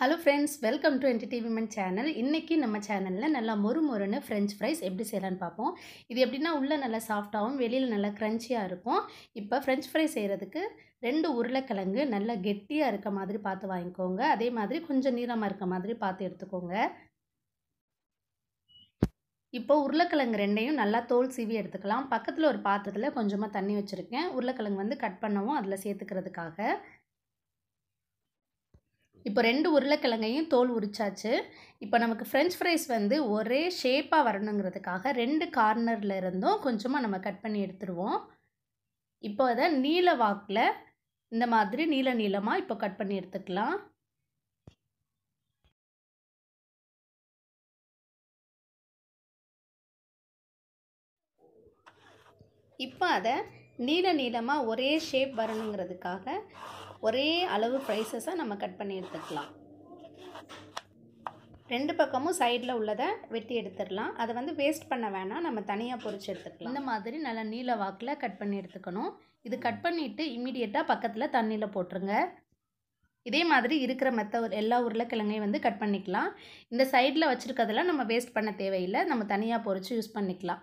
hello friends welcome to entertainment channel இன்றைக்கி நம்ம சேனலில் நல்லா மொறு மொறுன்னு ஃப்ரெஞ்ச் ஃப்ரைஸ் எப்படி செய்யலான்னு பார்ப்போம் இது எப்படின்னா உள்ளே நல்லா சாஃப்டாகவும் வெளியில் நல்லா க்ரன்ச்சியாக இருக்கும் இப்போ ஃப்ரெஞ்ச் ஃப்ரை செய்கிறதுக்கு ரெண்டு உருளைக்கிழங்கு நல்லா கெட்டியாக இருக்க மாதிரி பார்த்து வாங்கிக்கோங்க அதே மாதிரி கொஞ்சம் நீளமாக இருக்க மாதிரி பார்த்து எடுத்துக்கோங்க இப்போ உருளைக்கிழங்கு ரெண்டையும் நல்லா தோல் சீவி எடுத்துக்கலாம் பக்கத்தில் ஒரு பாத்திரத்தில் கொஞ்சமாக தண்ணி வச்சுருக்கேன் உருளைக்கிழங்கு வந்து கட் பண்ணவும் அதில் சேர்த்துக்கிறதுக்காக இப்போ ரெண்டு உருளைக்கிழங்கையும் தோல் உரிச்சாச்சு இப்போ நமக்கு ஃப்ரெஞ்ச் ஃப்ரைஸ் வந்து ஒரே ஷேப்பாக வரணுங்கிறதுக்காக ரெண்டு கார்னரில் இருந்தும் கொஞ்சமாக நம்ம கட் பண்ணி எடுத்துருவோம் இப்போ அதை நீல வாக்கில் இந்த மாதிரி நீல நீளமாக இப்போ கட் பண்ணி எடுத்துக்கலாம் இப்போ அதை நீல நீளமாக ஒரே ஷேப் வரணுங்கிறதுக்காக ஒரே அளவு ப்ரைஸஸை நம்ம கட் பண்ணி எடுத்துக்கலாம் ரெண்டு பக்கமும் சைடில் உள்ளதை வெட்டி எடுத்துடலாம் அதை வந்து வேஸ்ட் பண்ண வேணாம் நம்ம தனியாக பொறிச்சு எடுத்துக்கலாம் இந்த மாதிரி நல்லா நீல வாக்கில் கட் பண்ணி எடுத்துக்கணும் இது கட் பண்ணிவிட்டு இம்மிடியட்டாக பக்கத்தில் தண்ணியில் போட்டுருங்க இதே மாதிரி இருக்கிற மெத்த எல்லா உருளைக்கிழங்கையும் வந்து கட் பண்ணிக்கலாம் இந்த சைடில் வச்சுருக்கிறதெல்லாம் நம்ம வேஸ்ட் பண்ண தேவையில்லை நம்ம தனியாக பொறிச்சு யூஸ் பண்ணிக்கலாம்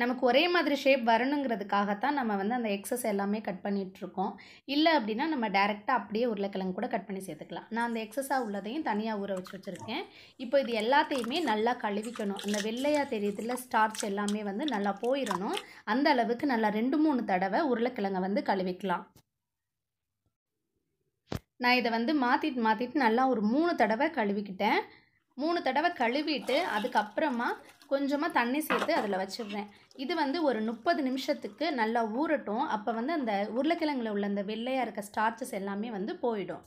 நமக்கு ஒரே மாதிரி ஷேப் வரணுங்கிறதுக்காகத்தான் நம்ம வந்து அந்த எக்ஸஸ் எல்லாமே கட் பண்ணிகிட்ருக்கோம் இல்லை அப்படின்னா நம்ம டேரெக்டாக அப்படியே உருளைக்கிழங்கு கூட கட் பண்ணி சேர்த்துக்கலாம் நான் அந்த எக்ஸஸாக உள்ளதையும் தனியாக ஊற வச்சு வச்சுருக்கேன் இப்போ இது எல்லாத்தையுமே நல்லா கழுவிக்கணும் அந்த வெள்ளையாக தெரியுதுல ஸ்டார்ச் எல்லாமே வந்து நல்லா போயிடணும் அந்த அளவுக்கு நல்லா ரெண்டு மூணு தடவை உருளைக்கிழங்கை வந்து கழுவிக்கலாம் நான் இதை வந்து மாற்றிட்டு மாற்றிட்டு நல்லா ஒரு மூணு தடவை கழுவிக்கிட்டேன் மூணு தடவை கழுவிட்டு அதுக்கப்புறமா கொஞ்சமாக தண்ணி சேர்த்து அதில் வச்சிடுறேன் இது வந்து ஒரு முப்பது நிமிஷத்துக்கு நல்லா ஊறட்டும் அப்போ வந்து அந்த உருளைக்கிழங்குல உள்ள அந்த வெள்ளையாக இருக்க ஸ்டார்ச்சஸ் எல்லாமே வந்து போயிடும்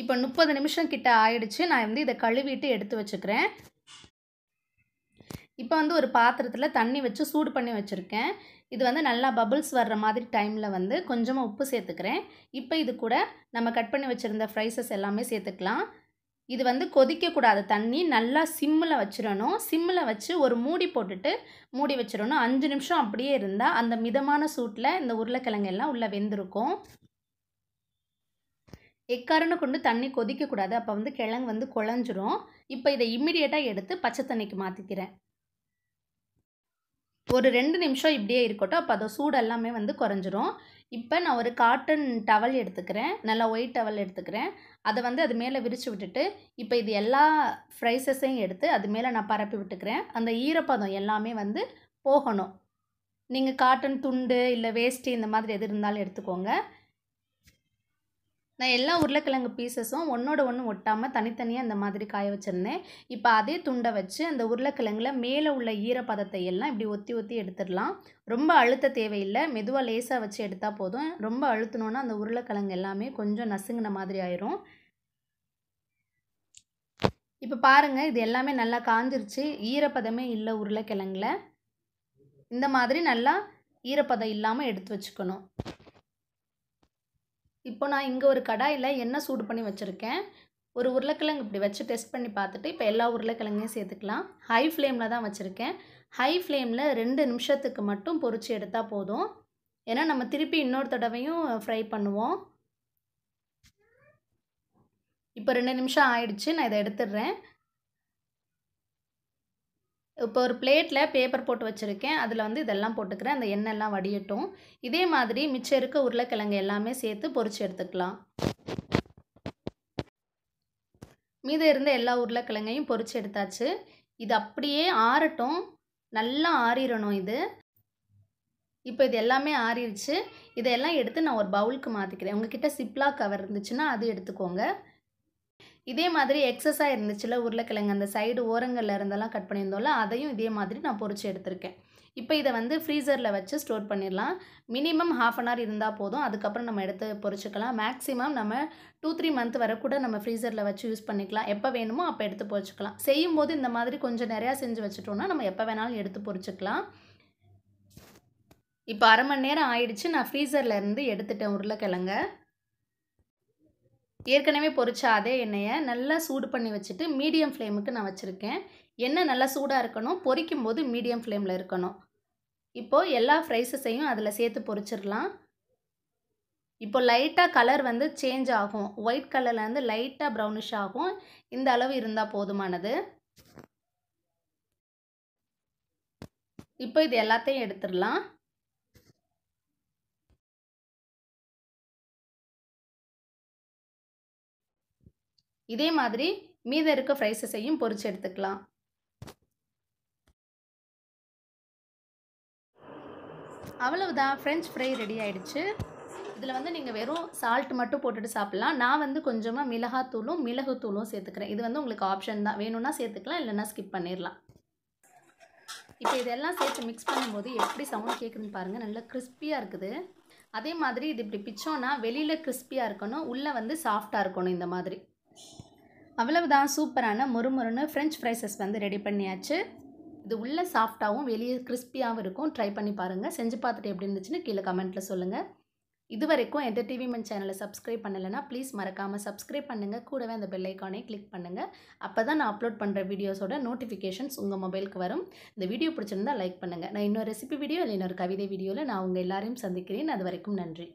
இப்போ முப்பது நிமிஷம் கிட்ட ஆயிடுச்சு நான் வந்து இதை கழுவிட்டு எடுத்து வச்சுக்கிறேன் இப்போ வந்து ஒரு பாத்திரத்தில் தண்ணி வச்சு சூடு பண்ணி வச்சுருக்கேன் இது வந்து நல்லா பபுள்ஸ் வர்ற மாதிரி டைமில் வந்து கொஞ்சமாக உப்பு சேர்த்துக்கிறேன் இப்போ இது கூட நம்ம கட் பண்ணி வச்சுருந்த ஃப்ரைசஸ் எல்லாமே சேர்த்துக்கலாம் இது வந்து கொதிக்கக்கூடாத தண்ணி நல்லா சிம்மில் வச்சிடணும் சிம்மில் வச்சு ஒரு மூடி போட்டுட்டு மூடி வச்சிடணும் அஞ்சு நிமிஷம் அப்படியே இருந்தால் அந்த மிதமான சூட்டில் இந்த உருளைக்கிழங்கு எல்லாம் உள்ளே வெந்திருக்கும் எக்காரணம் கொண்டு தண்ணி கொதிக்கக்கூடாது அப்போ வந்து கிழங்கு வந்து குழஞ்சிரும் இப்போ இதை இம்மிடியேட்டாக எடுத்து பச்சை தண்ணிக்கு மாற்றிக்கிறேன் ஒரு ரெண்டு நிமிஷம் இப்படியே இருக்கட்டும் அப்போ அதை சூடு எல்லாமே வந்து குறைஞ்சிரும் இப்போ நான் ஒரு காட்டன் டவல் எடுத்துக்கிறேன் நல்லா ஒயிட் டவல் எடுத்துக்கிறேன் அதை வந்து அது மேலே விரித்து விட்டுட்டு இப்போ இது எல்லா ஃப்ரைஸஸையும் எடுத்து அது மேலே நான் பரப்பி விட்டுக்கிறேன் அந்த ஈரப்பதம் எல்லாமே வந்து போகணும் நீங்கள் காட்டன் துண்டு இல்லை வேஸ்ட்டு இந்த மாதிரி எது இருந்தாலும் எடுத்துக்கோங்க நான் எல்லா உருளைக்கிழங்கு பீசஸும் ஒன்றோட ஒன்று ஒட்டாமல் தனித்தனியாக இந்த மாதிரி காய வச்சுருந்தேன் இப்போ அதே துண்டை வச்சு அந்த உருளைக்கிழங்குல மேலே உள்ள ஈரப்பதத்தை எல்லாம் இப்படி ஒத்தி ஒத்தி எடுத்துடலாம் ரொம்ப அழுத்த தேவையில்லை மெதுவாக லேசாக வச்சு எடுத்தால் போதும் ரொம்ப அழுத்தணுன்னா அந்த உருளைக்கிழங்கு எல்லாமே கொஞ்சம் நசுங்கின மாதிரி ஆயிரும் இப்போ பாருங்கள் இது எல்லாமே நல்லா காஞ்சிருச்சு ஈரப்பதமே இல்லை உருளைக்கிழங்குல இந்த மாதிரி நல்லா ஈரப்பதம் இல்லாமல் எடுத்து வச்சுக்கணும் இப்போ நான் இங்கே ஒரு கடாயில் எண்ணெய் சூடு பண்ணி வச்சுருக்கேன் ஒரு உருளைக்கிழங்கு இப்படி வச்சு டெஸ்ட் பண்ணி பார்த்துட்டு இப்போ எல்லா உருளைக்கிழங்கையும் சேர்த்துக்கலாம் ஹை ஃப்ளேமில் தான் வச்சுருக்கேன் ஹை ஃப்ளேமில் ரெண்டு நிமிஷத்துக்கு மட்டும் பொறிச்சு எடுத்தால் போதும் ஏன்னா நம்ம திருப்பி இன்னொரு தடவையும் ஃப்ரை பண்ணுவோம் இப்போ ரெண்டு நிமிஷம் ஆயிடுச்சு நான் இதை எடுத்துடுறேன் இப்போ ஒரு பிளேட்டில் பேப்பர் போட்டு வச்சுருக்கேன் அதில் வந்து இதெல்லாம் போட்டுக்கிறேன் அந்த எண்ணெய்லாம் வடியட்டும் இதே மாதிரி மிச்சம் இருக்க உருளைக்கிழங்கு எல்லாமே சேர்த்து பொறிச்சு எடுத்துக்கலாம் மீதம் இருந்த எல்லா உருளைக்கிழங்கையும் பொறிச்சு எடுத்தாச்சு இது அப்படியே ஆறட்டும் நல்லா ஆறிடணும் இது இப்போ இது எல்லாமே ஆறிடுச்சு இதையெல்லாம் எடுத்து நான் ஒரு பவுலுக்கு மாற்றிக்கிறேன் உங்ககிட்ட சிப்லா கவர் இருந்துச்சுன்னா அது எடுத்துக்கோங்க இதே மாதிரி எக்ஸஸாக இருந்துச்சுல உருளைக்கிழங்கு அந்த சைடு ஓரங்களில் இருந்தெல்லாம் கட் பண்ணியிருந்தோம்ல அதையும் இதே மாதிரி நான் பொறிச்சு எடுத்திருக்கேன் இப்போ இதை வந்து ஃப்ரீசரில் வச்சு ஸ்டோர் பண்ணிடலாம் மினிமம் ஹாஃப் அன் ஹவர் இருந்தால் போதும் அதுக்கப்புறம் நம்ம எடுத்து பொறிச்சிக்கலாம் மேக்ஸிமம் நம்ம டூ த்ரீ மந்த் வரை கூட நம்ம ஃப்ரீசரில் வச்சு யூஸ் பண்ணிக்கலாம் எப்போ வேணுமோ அப்போ எடுத்து பொறிச்சிக்கலாம் செய்யும்போது இந்த மாதிரி கொஞ்சம் நிறையா செஞ்சு வச்சுட்டோம்னா நம்ம எப்போ வேணாலும் எடுத்து பொறிச்சிக்கலாம் இப்போ அரை மணி நேரம் ஆயிடுச்சு நான் ஃப்ரீசரில் இருந்து எடுத்துட்டேன் உருளைக்கிழங்க ஏற்கனவே பொறிச்ச அதே எண்ணெயை நல்லா சூடு பண்ணி வச்சுட்டு மீடியம் ஃப்ளேமுக்கு நான் வச்சுருக்கேன் எண்ணெய் நல்லா சூடாக இருக்கணும் பொறிக்கும் போது மீடியம் ஃப்ளேமில் இருக்கணும் இப்போது எல்லா ஃப்ரைஸஸையும் அதில் சேர்த்து பொறிச்சிடலாம் இப்போ லைட்டாக கலர் வந்து சேஞ்ச் ஆகும் ஒயிட் கலரில் வந்து லைட்டாக ப்ரௌனிஷ் ஆகும் இந்த அளவு இருந்தால் போதுமானது இப்போ இது எல்லாத்தையும் எடுத்துடலாம் இதே மாதிரி மீதம் இருக்க ஃப்ரைஸஸையும் பொறிச்சு எடுத்துக்கலாம் அவ்வளவுதான் ஃப்ரெஞ்ச் ஃப்ரை ரெடி ஆயிடுச்சு இதில் வந்து நீங்கள் வெறும் சால்ட் மட்டும் போட்டுட்டு சாப்பிட்லாம் நான் வந்து கொஞ்சமாக மிளகாத்தூளும் மிளகுத்தூளும் சேர்த்துக்கிறேன் இது வந்து உங்களுக்கு ஆப்ஷன் தான் வேணும்னா சேர்த்துக்கலாம் இல்லைன்னா ஸ்கிப் பண்ணிடலாம் இப்போ இதெல்லாம் சேர்த்து மிக்ஸ் பண்ணும்போது எப்படி சவுண்ட் கேட்குதுன்னு பாருங்கள் நல்லா கிறிஸ்பியாக இருக்குது அதே மாதிரி இது இப்படி பிச்சோன்னா வெளியில் கிறிஸ்பியாக இருக்கணும் உள்ளே வந்து சாஃப்டாக இருக்கணும் இந்த மாதிரி அவ்வளவுதான் சூப்பரான மொறுமொறுன்னு ஃப்ரெஞ்ச் ஃப்ரைஸஸ் வந்து ரெடி பண்ணியாச்சு இது உள்ளே சாஃப்டாகவும் வெளியே கிறிஸ்பியாகவும் இருக்கும் ட்ரை பண்ணி பாருங்கள் செஞ்சு பார்த்துட்டு எப்படி இருந்துச்சுன்னு கீழே கமெண்ட்டில் சொல்லுங்கள் இது வரைக்கும் எந்த டிவி மண் சேனலை சப்ஸ்கிரைப் பண்ணலைன்னா ப்ளீஸ் மறக்காமல் சப்ஸ்கிரைப் பண்ணுங்கள் கூடவே அந்த பெல்லைக்கானே கிளிக் பண்ணுங்கள் அப்போ தான் நான் அப்லோட் பண்ணுற வீடியோஸோட நோட்டிஃபிகேஷன்ஸ் உங்கள் மொபைலுக்கு வரும் இந்த வீடியோ பிடிச்சிருந்தா லைக் பண்ணுங்கள் நான் இன்னொரு ரெசிபி வீடியோ இல்லை இன்னொரு கவிதை வீடியோவில் நான் உங்கள் எல்லாரையும் சந்திக்கிறேன் அது வரைக்கும் நன்றி